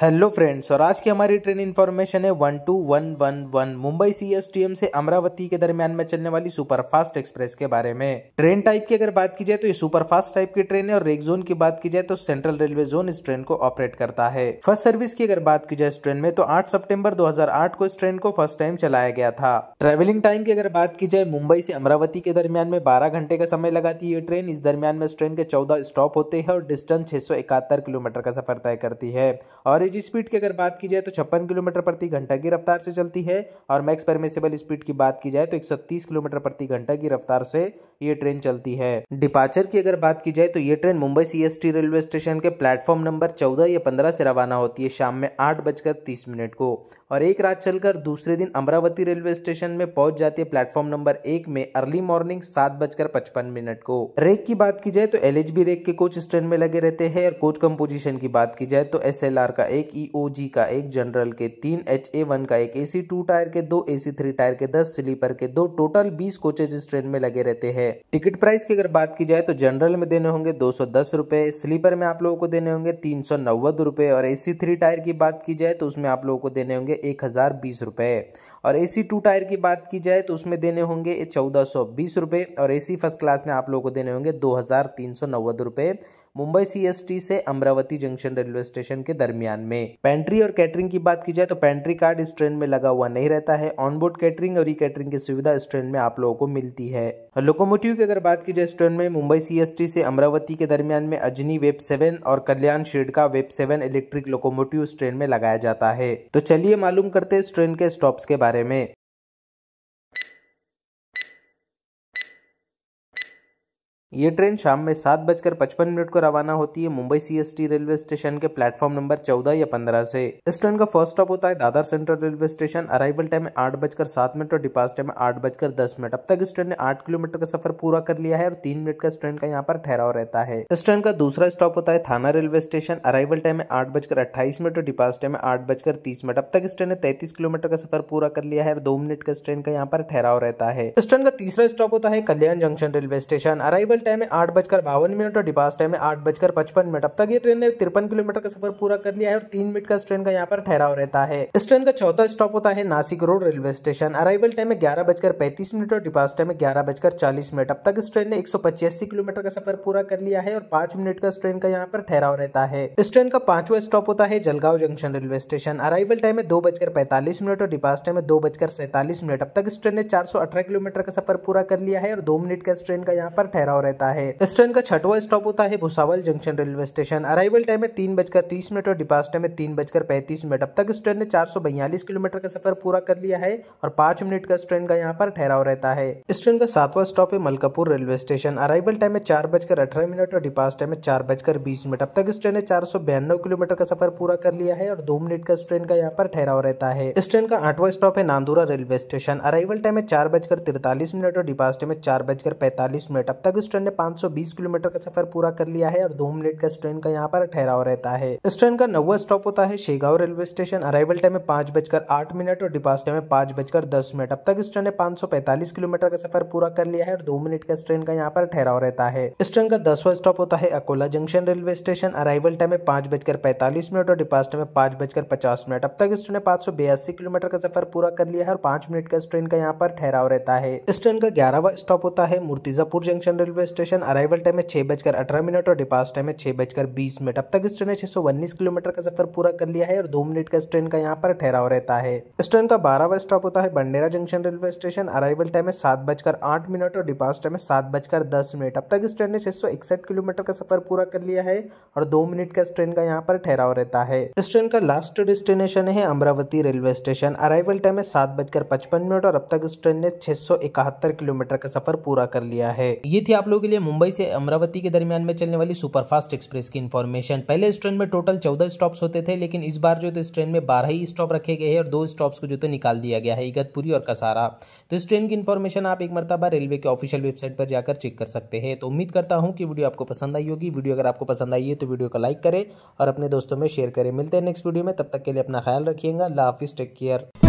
hello friends और आज की हमारी ट्रेन इन्फॉर्मेशन है one two one one one Mumbai C S T M से अमरावती के दरमियान में चलने वाली सुपरफास्ट एक्सप्रेस के बारे में ट्रेन टाइप की अगर बात की जाए तो ये सुपरफास्ट टाइप की ट्रेन है और रेक जोन की बात की जाए तो सेंट्रल रेलवे जोन इस ट्रेन को ऑपरेट करता है फर्स्ट सर्विस की अगर बात की जाए इस ट्रेन में तो आठ सेप्टेम्बर दो को इस ट्रेन को फर्स्ट टाइम चलाया गया था ट्रेवलिंग टाइम की अगर बात की जाए मुंबई से अमरावती के दरमियान में बारह घंटे का समय लगाती है ये ट्रेन इस दरमियान में इस ट्रेन के चौदह स्टॉप होते हैं और डिस्टेंस छह किलोमीटर का सफर तय करती है और एवरेज स्पीड की अगर बात की जाए तो छप्पन किलोमीटर प्रति घंटा की रफ्तार से चलती है और मैक्स परमिसेबल स्पीड की बात की जाए तो 130 किलोमीटर प्रति घंटा की रफ्तार से ये ट्रेन चलती है डिपार्चर की अगर बात की जाए तो ये train Mumbai CST railway station के प्लेटफॉर्म नंबर चौदह या पंद्रह से रवाना होती है शाम में आठ बजकर तीस मिनट को और एक रात चलकर दूसरे दिन अमरावती रेलवे स्टेशन में पहुंच जाती है प्लेटफॉर्म नंबर एक में अर्ली मॉर्निंग सात बजकर पचपन मिनट को रेक की बात की जाए तो एल रेक के कोच इस ट्रेन में लगे रहते हैं और कोच कंपोजिशन की बात की जाए तो एस का एक ईओजी e का एक जनरल के तीन एच ए वन का एक ए सी टू टायर के दो ए सी थ्री टायर के दस स्लीपर के दो टोटल बीस कोचेज इस ट्रेन में लगे रहते हैं टिकट प्राइस की अगर बात की जाए तो जनरल में देने होंगे दो सौ दस रुपये स्लीपर में आप लोगों को देने होंगे तीन सौ नब्बे रुपये और ए सी थ्री टायर की बात की जाए तो उसमें आप लोगों को देने होंगे एक हज़ार बीस रुपये और ए सी टू टायर की बात की जाए तो उसमें देने होंगे चौदह सौ बीस रुपये और ए सी फर्स्ट क्लास में आप लोगों को देने होंगे दो हज़ार तीन सौ नब्बे रुपये मुंबई सीएसटी से अमरावती जंक्शन रेलवे स्टेशन के दरमियान में पेंट्री और कैटरिंग की बात की जाए तो पेंट्री कार्ड इस ट्रेन में लगा हुआ नहीं रहता है ऑनबोर्ड कैटरिंग और ई कैटरिंग की सुविधा इस ट्रेन में आप लोगों को मिलती है लोकोमोटिव की अगर बात की जाए इस ट्रेन में मुंबई सीएसटी से अमरावती के दरमियान में अजनी वेब सेवन और कल्याण का वेब सेवन इलेक्ट्रिक लोकोमोटिव इस ट्रेन में लगाया जाता है तो चलिए मालूम करते हैं इस ट्रेन के स्टॉप्स के बारे में ये ट्रेन शाम में सात बजकर पचपन मिनट को रवाना होती है मुंबई सीएसटी रेलवे स्टेशन के प्लेटफॉर्म नंबर चौदह या पंद्रह से इस ट्रेन का फर्स्ट स्टॉप होता है Dadar central railway station arrival time है आठ बजकर सात मिनट और डिपार्ट टाइम आठ बजकर दस मिनट अब तक इस ट्रेन ने आठ किलोमीटर का सफर पूरा कर लिया है और तीन मिनट का इस ट्रेन का यहाँ पर ठहराव रहता है इस ट्रेन का दूसरा स्टॉप होता है थाना रेलवे स्टेशन अराइवल टाइम है आठ बजकर अट्ठाईस मिनट और डिपार्ट टाइम आठ बजकर तीस मिनट अब तक इस ट्रेन ने तैतीस किलोमीटर का सफर पूरा कर लिया है और दो मिनट का इस ट्रेन का यहाँ पर ठहराव रहता है इस ट्रेन का तीसरा स्टॉप होता है Kalyan junction railway station arrival local time है आठ बजकर बावन मिनट और डिपास टाइम है आठ बजकर पचपन मिनट अब तक ये ट्रेन ने तिरपन किलोमीटर का सफर पूरा कर लिया है और तीन मिनट का इस ट्रेन का यहाँ पर ठहराव रहता है इस ट्रेन का चौथा स्टॉप होता है Nashik road railway station arrival time है ग्यारह बजकर पैंतीस मिनट और डिपास टाइम है ग्यारह बजकर चालीस मिनट अब तक इस ट्रेन ने एक किलोमीटर का सफर पूरा कर लिया है और पांच मिनट का इस ट्रेन का यहाँ पर ठहराव रहता है इस ट्रेन का पांचवा स्टॉप होता है Jalgaon junction railway station arrival time है दो बजकर पैंतालीस मिनट और डिपास टाइम है दो बजकर सैंतालीस मिनट अब तक इस ट्रेन ने चार किलोमीटर का सफर पूरा कर लिया है और दो मिनट का इस ट्रेन का यहाँ पर ठहराव रहता है इस ट्रेन का छठवा स्टॉप होता है Bhusawal junction railway station arrival time है तीन बजकर तीस मिनट और डिपास टाइम है तीन बजकर पैंतीस मिनट अब तक इस ट्रेन ने चार किलोमीटर का सफर पूरा कर लिया है और पांच मिनट का इस ट्रेन का यहाँ पर ठहराव रहता है इस ट्रेन का सातवा स्टॉप है Malkapur railway station arrival time है चार बजकर अठारह मिनट और डिपास टाइम है चार बजकर बीस मिनट अब तक इस ट्रेन ने चार किलोमीटर का सफर पूरा कर लिया है और दो मिनट का इस ट्रेन का यहाँ पर ठहराव रहता है इस ट्रेन का आठवा स्टॉप है Nandura railway station arrival time है चार बजकर तिरतालीस मिनट और डिपास टाइम है चार बजकर पैंतालीस मिनट अब तक इस ट्रेन स्टेशन ने 520 किलोमीटर का सफर पूरा कर लिया है और दो मिनट का ट्रेन का यहाँ पर ठहराव रहता है इस ट्रेन का नवा स्टॉप होता है Shegaon railway station arrival time में पांच बजकर आठ मिनट और डिपास टाइम में पांच बजकर दस मिनट अब तक इस ट्रेन ने 545 किलोमीटर का सफर पूरा कर लिया है और दो मिनट का इस ट्रेन का यहाँ पर ठहराव रहता है इस ट्रेन का दसवा स्टॉप होता है Akola junction railway station arrival time में पांच बजकर पैंतालीस मिनट और डिपास टाइम में पांच बजकर पचास मिनट अब तक इस ट्रेन ने पांच सौ बयासी किलोमीटर का सफर पूरा कर लिया है और पांच मिनट का इस ट्रेन का यहाँ पर ठहराव रहता है इस ट्रेन का ग्यारहवा स्टॉप होता है Murtizapur junction railway station arrival time है छः बजकर अठारह मिनट और डिपास टाइम है छः बजकर बीस मिनट अब तक इस ट्रेन ने छः सौ उन्नीस किलोमीटर का सफर पूरा कर लिया है और दो मिनट का इस ट्रेन का यहाँ पर ठहराव रहता है इस ट्रेन का बारहवा स्टॉप होता है Badnera junction railway station arrival time है सात बजकर आठ मिनट और डिपास टाइम है सात बजकर दस मिनट अब तक इस ट्रेन ने छः किलोमीटर का सफर पूरा कर लिया है और दो मिनट का इस ट्रेन का यहाँ पर ठहराव रहता है इस ट्रेन का लास्ट डेस्टिनेशन है Amravati railway station arrival time है सात बजकर पचपन मिनट और अब तक इस ट्रेन ने छः किलोमीटर का सफर पूरा कर लिया है ये थी आप लोग लोगों के लिए मुंबई से अमरावती के दरमियान में चलने वाली सुपरफास्ट एक्सप्रेस की इन्फॉर्मेशन पहले इस ट्रेन में टोटल चौदह स्टॉप्स होते थे लेकिन इस बार जो तो इस ट्रेन में बारह ही स्टॉप रखे गए हैं और दो स्टॉप्स को जो तो निकाल दिया गया है इगतपुरी और कसारा तो इस ट्रेन की इन्फॉर्मेशन आप एक मरतबा रेलवे के ऑफिशियल वेबसाइट पर जाकर चेक कर सकते हैं तो उम्मीद करता हूँ कि वीडियो आपको पसंद आई होगी वीडियो अगर आपको पसंद आई है तो वीडियो को लाइक करें और अपने दोस्तों में शेयर करें मिलते हैं नेक्स्ट वीडियो में तब तक के लिए अपना ख्याल रखिएगा ला टेक केयर